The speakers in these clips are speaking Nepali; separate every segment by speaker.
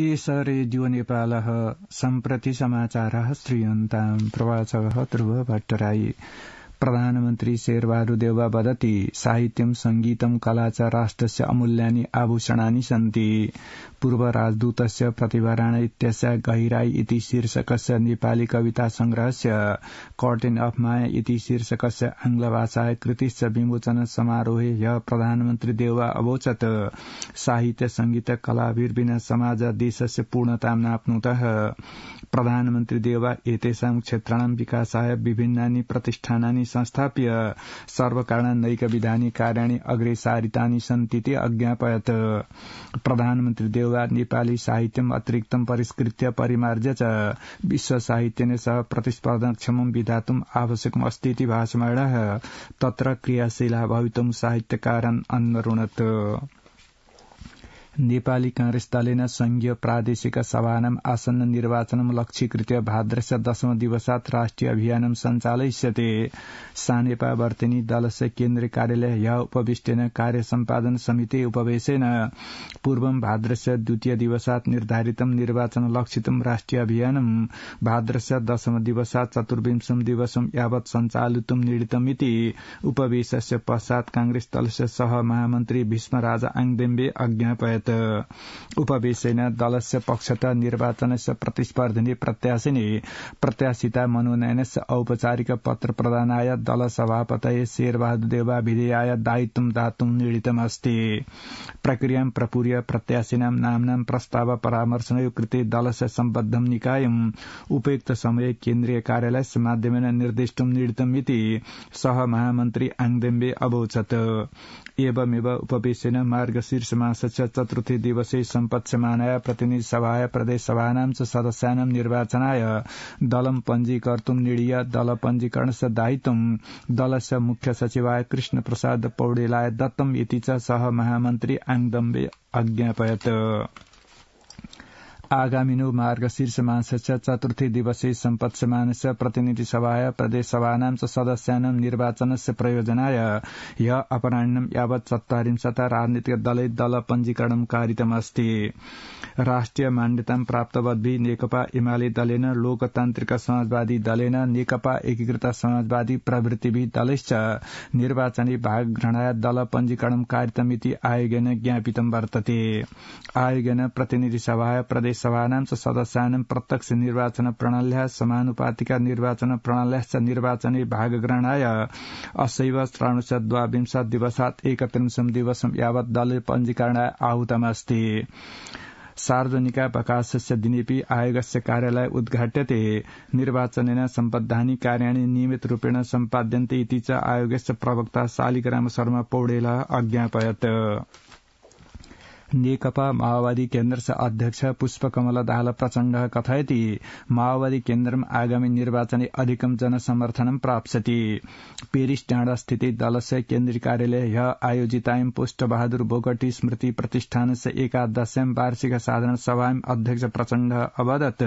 Speaker 1: एष रेडियो प्रालह सम्प्रति समाचारः श्रीयन्ताम् प्रवाचकः ध्रुव भट्टराई प्रधानमन्त्री शेरबहादुर शेरबहादुरदेवा वदति साहित्यम संगीतम कला च राष्ट्रस्य अमूल्यानि आभूषणानि सन्ति प्रतिभा राणा इत्यस्य गहिराई इति शीर्षकस्य नेपाली कविता संग्रहस्य कर्टेन अफ माया इति शीर्षकस्य भाषा कृतिश्च विमोचन समारोहे ह्य प्रधानमन्त्री देवा अवोचत साहित्य संगीत कला बिना समाज देशस्य पूर्णता नाप्नुत प्रधानमन्त्री देवा एतेषां क्षेत्राणां विकासाय विभिन्नानि प्रतिष्ठानानि संस्थाप्य सर्वकारण नैक विधानी कार्याणि अग्रेसारितानी सन्तीति अज्ञापयत प्रधानमन्त्री देववार नेपाली साहित्यम अतिरिक्तम परिष्कृत्य परिमार्ज च विश्व नै सह प्रतिस्पर्धाक्षमं विधातुम आवश्यकम अस्ति भाषमा तत्र क्रियाशीला भवितुम साहित्यकारण अन्वरुणत् नेपाली कांग्रेसदलेन संघीय प्रादेशिक सभानम आसन्न निर्वाचनम लक्ष्यीकृत्य भाद्रस्य दशम दिवसात राष्ट्रिय अभियानम सञ्चालयिष्यते सानेपा वर्तिनी दलस्य केन्द्रीय कार्यालय ह्य उपविष्टेन कार्य सम्पादन समिति उपवेशेन पूर्वम भाद्रस्य द्वितीय दिवसात निर्धारितम निर्वाचन लक्षितम राष्ट्रिय अभियानम भाद्रस्य दशम दिवसात चतुर्विंशम दिवस यावत् सञ्चालितं निर्णीतमिति उपवेशस्य पश्चात कांग्रेस दलस्य सह महामन्त्री भीष्म राजा आङदेम्बे अज्ञापय ಪಂಚಾಯತ್ ಉಪವೇಶನ ದಲ पक्षत ನಿರ್ವಾಚನ ಪ್ರತಿಸ್ಪರ್ಧಿನಿ ಪ್ರತ್ಯಾಶಿನಿ मनोनयन औपचारिक पत्र पत्र प्रदानाय दल सभापतये शेरबहादुर देवा विधेयाय दायित्व दातुं अस्ति प्रक्रियां प्रपूर्य प्रत्याशिनां नाम्नां प्रस्ताव परामर्शनयो कृते दलस्य सम्बद्धं निकायं उपयुक्त समये केन्द्रीय कार्यालयस्य माध्यमेन निर्दिष्टुं निर्णीतम् इति सह महामन्त्री आङदेम्बे अवोचत एवमेव मार्ग मार्गशीर्ष चतुर्थी दिवसे सम्पक्षमानाय प्रतिनिधि सभाय प्रदेश सभानां च सदस्यानां निर्वाचनाय दलं पञ्जीकर्तुं निर्णीय दल पञ्जीकरणस्य दायित्वं दलस्य मुख्य सचिवाय कृष्ण प्रसाद पौडेलाय दत्तम इति च सह महामन्त्री आङदम्बे अज्ञापयत् आगामिनो मार्ग शीर्षमांसस्य चतुर्थी दिवसे सम्पत्समानस्य प्रदेश सभानाम च सदस्यानाम निर्वाचनस्य प्रयोजनाय ह्य राजनीतिक यावत् दल पञ्जीकरण कारितम अस्ति राष्ट्रिय मान्यतां प्राप्तवद्भि नेकपा एमाले दलेन लोकतान्त्रिक समाजवादी दलेन नेकपा एकीकृत समाजवादी प्रवृत्तिभि दलैश्च भाग भागग्रहणाय दल पञ्जीकरण कारितमिति आयोगेन ज्ञापितं वर्तते आयोगेन प्रतिनिधिसभाय प्रदेश सभानाम च सदस्यानां प्रत्यक्ष निर्वाचन प्रणाल्या समानुपातिका निर्वाचन प्रणाल्याश्च निर्वाचने भागग्रहणाय अस्यैव दिवसात् एकत्रिंशं दिवसं यावत् दले पञ्जीकरणाय आहूतमस्ति प्रकाशस्य दिनेपि आयोगस्य कार्यालय उद्घाट्यते निर्वाचनेन सम्बद्धानि कार्याणि नियमित रूपेण सम्पाद्यन्ते इति च आयोगस्य प्रवक्ता शालिग्राम शर्मा पौडेल अज्ञापयत् नेकपा माओवादी केन्द्रका अध्यक्ष पुष्पकमल दाहाल प्रचण्ड कथयति माओवादी आगामी निर्वाचन निर्वाचने अधिकम जनसमर्थन प्राप्त पेरिस स्थिति दलस्य केन्द्रीय कार्यालय आयोजितायम पुष्ट बहादुर बोगटी स्मृति प्रतिष्ठान एकादश्यां वार्षिक साधारण सभा अध्यक्ष प्रचण्ड अवदत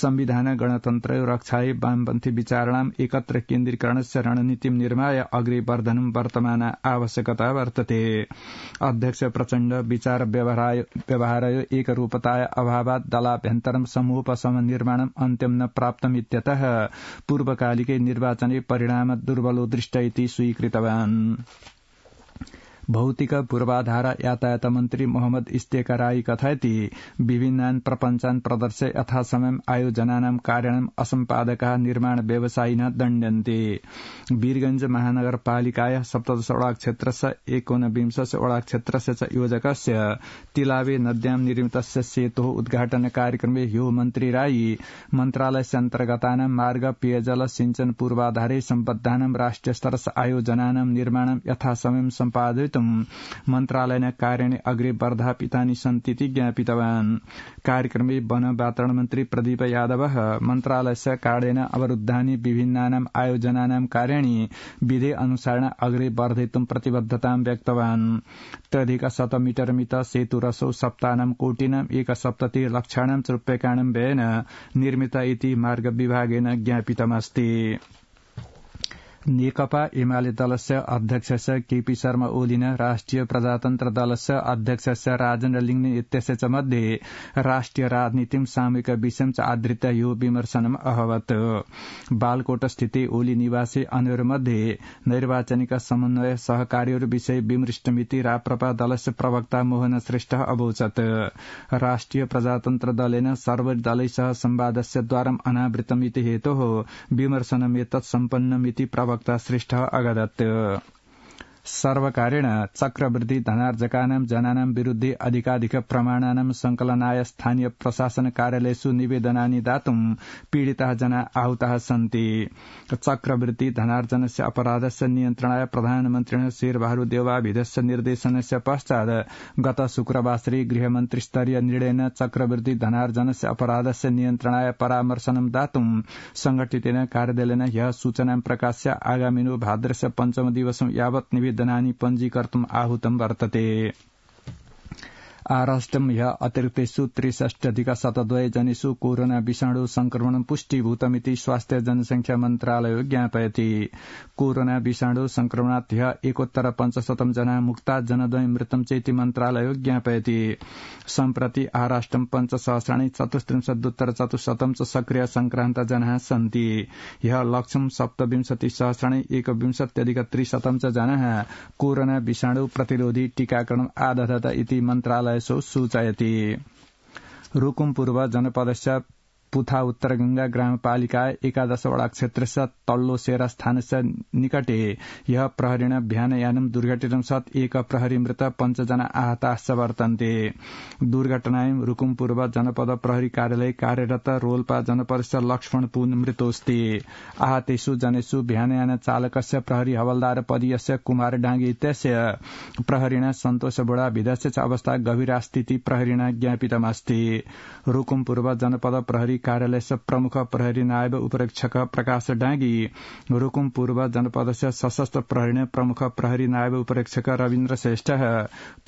Speaker 1: संविधान गणतन्त्र रक्षाय वामपन्थी विचारणाम् एकत्र केन्द्रीकरण रणनीति निर्माय अग्रे वर्तमान आवश्यकता वर्तते अध्यक्ष प्रचण्ड विचार ವ್ಯಾಪಾರ ವ್ಯವಹಾರ ವ್ಯವಹಾರಯ एकरूपताय अभावात् दलाभ्यन्तरं समूहपसम निर्माणम् अन्त्यं न प्राप्तम् इत्यतः पूर्वकालिके निर्वाचने परिणाम दुर्बलो दृष्ट इति स्वीकृतवान् భౌతిక यातायात मन्त्री मोहम्मद ಮೊಹಮ್ಮದ್ ಇಸ್ತೆಕರಾಯಿ ಕಥಯತಿ विभिन्नान् प्रपञ्चान् प्रदर्श्य यथासमयम् आयोजनानां कार्याणाम् असम्पादका निर्माण व्यवसायिन दण्ड्यन्ते वीरगंज महानगरपालिकाया सप्तदशवटा क्षेत्रस्य एकोनविंशस्य वडा क्षेत्रस्य च योजकस्य तिलावे नद्यां निर्मितस्य सेतो उद्घाटन कार्यक्रमे यो मन्त्री राई मन्त्रालयस्य अन्तर्गतानां मार्ग पेयजल सिंचन पूर्वाधारे सम्बद्धानां राष्ट्रिय स्तरस्य आयोजनानां निर्माणं यथासमयं सम्पादयति മന്ത്രാലയന अग्रे वर्धा വർദ്ധാപിതാനി സന്തിति ज्ञापितवान् कार्यक्रमे वन वातावरण मन्त्री प्रदीप यादव मन्त्रालयस्य कारणेन अवरुद्धानि विभिन्नानाम् आयोजनानां कार्याणि विधे अनुसारेण अग्रे वर्धयितुं प्रतिबद्धतां व्यक्तवान् त्रधिक शत सेतु सेतुरसौ सप्तानां कोटिनाम् एकसप्तति लक्षाणां च रूप्यकाणां व्ययेन निर्मित इति मार्ग विभागेन ज्ञापितमस्ति नेकपा एमाले दलस्य अध्यक्षस्य केपी शर्मा ओलिन राष्ट्रिय प्रजातन्त्र दलस्य अध्यक्षस्य राजेन्द्र लिङ्गिन इत्यस्य च मध्ये राष्ट्रिय सामूहिक विषम च आधृत्य यो विमर्शनम् बालकोट ओली निवासी मध्ये नैर्वाचनिक समन्वय सहकारीहरू विषय विमृष्टमिति राप्रपा दलस्य प्रवक्ता मोहन श्रेष्ठ अबोचत राष्ट्रिय प्रजातन्त्र दलेन सर्वदलै सह संवादस्य द्वारम् अनावृतमिति हेतो विमर्शनमेतत् सम्पन्नमिति प्रवक्ता फक्त श्रेष्ठ अगाधत्य सर्वकारेण चक्रवृद्धि धनार्जकानां जनानां विरुद्धे अधिकाधिक प्रमाणानां संकलनाय स्थानीय प्रशासन कार्यालयसु निवेदनानि दातुं पीडिता जना आहुता सन्ति चक्रवृद्धि धनार्जनस्य अपराधस्य नियन्त्रणाय प्रधानमन्त्रिण शेरबहादुरदेवाभिधस्य निर्देशनस्य पश्चात् गत शुक्रवासरे स्तरीय निर्णयेन चक्रवृद्धि धनार्जनस्य अपराधस्य नियन्त्रणाय परामर्शनं दातुं संघटितेन कार्यदलेन ह्य सूचनां प्रकाश्य आगामिनो भाद्रस्य पञ्चमदिवसं यावत् निवेदन वेदनानि पञ्जीकर्तुम् आहुतम वर्तते राष्ट्रम ह्या अतिरिक्तेषु त्रिषष्ट्यधिक शतद्वय जनिसु कोरोना विषाणु संक्रमण भूतमिति स्वास्थ्य जनसंख्या मन्त्रालय ज्ञापयति कोरोना विषाणु संक्रमणात् ह्य एकोत्तर पञ्चशतम जना मुक्ता जनद्वय मृतम चेति मन्त्रालय ज्ञापयति सम्प्रति आराष्ट्रम् पञ्चसहस्राणि चतुस्त्रिंशदुत्तर चतुशतम च सक्रिय संक्रान्त जना सन्ति ह्य लक्षम सप्तविंशति सहस्राणि एकविंशत्यधिक त्रिशतम च जना कोरोना विषाणु प्रतिरोधी टीकाकरण आदधत इति मन्त्रालय रहेसो सुचायती रुकुम पूर्व जनपदस्थ पुथा उत्तरगंगा ग्रामपालिका वडा क्षेत्रस तल्लो सेरा स्थानस निकटे यह प्रहरी बिहान यानम दुर्घटना सत एक प्रहरी मृत पञ्चजना आहता वर्तन्ते दुर्घटना रूकुम पूर्व जनपद प्रहरी कार्यालय कार्यरत रोल्पा जनपरिषद लक्ष्मण पुन मृतोस्ति आहतेषु जनेषु बिहानयान चालकस्य प्रहरी हवलदार पदीयस्य कुमार डाङ्गी इत्यस्य प्रहरिण सन्तोष बोडा विदस्य अवस्था गभीरा स्थिति प्रहरिण ज्ञापितमस्ति रूकुम पूर्व जनपद प्रहरी कार्यालय प्रमुख प्रहरी नायब उपरीक्षक प्रकाश डाङ्गी रुकुम पूर्व जनपद सशस्त्र प्रहरी प्रमुख प्रहरी नायब उपरीक्षक रविन्द्र श्रेष्ठ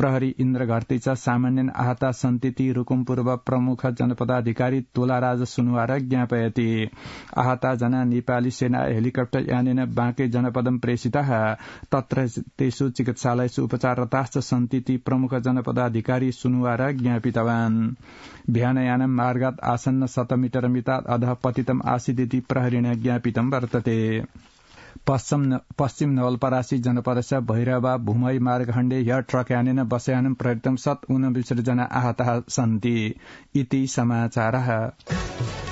Speaker 1: प्रहरी इन्द्र घरती सामान्य आहता सन्तिती रुकुम पूर्व प्रमुख जनपदाधिकारी तोलाराज सुनुवार ज्ञापयति आहता जना नेपाली सेना हेलिकप्टर यानेन बाँके जनपदम प्रेषितः तत्र तेषु चिकित्सालयसु उपचारताश्च सन्ति प्रमुख जनपदाधिकारी सुनवार ज्ञापितवान् बिहानयानम मार्गात आसन्न शतमी मितरमितात् अध पतितम आसीदिति प्रहरीण ज्ञापितं वर्तते पश्चिम नवलपरासी जनपदस्य भैरवा भूमई मार्गखण्डे ट्रक यानेन बसयानं प्रेरितं सत् जना आहता सन्ति इति समाचारः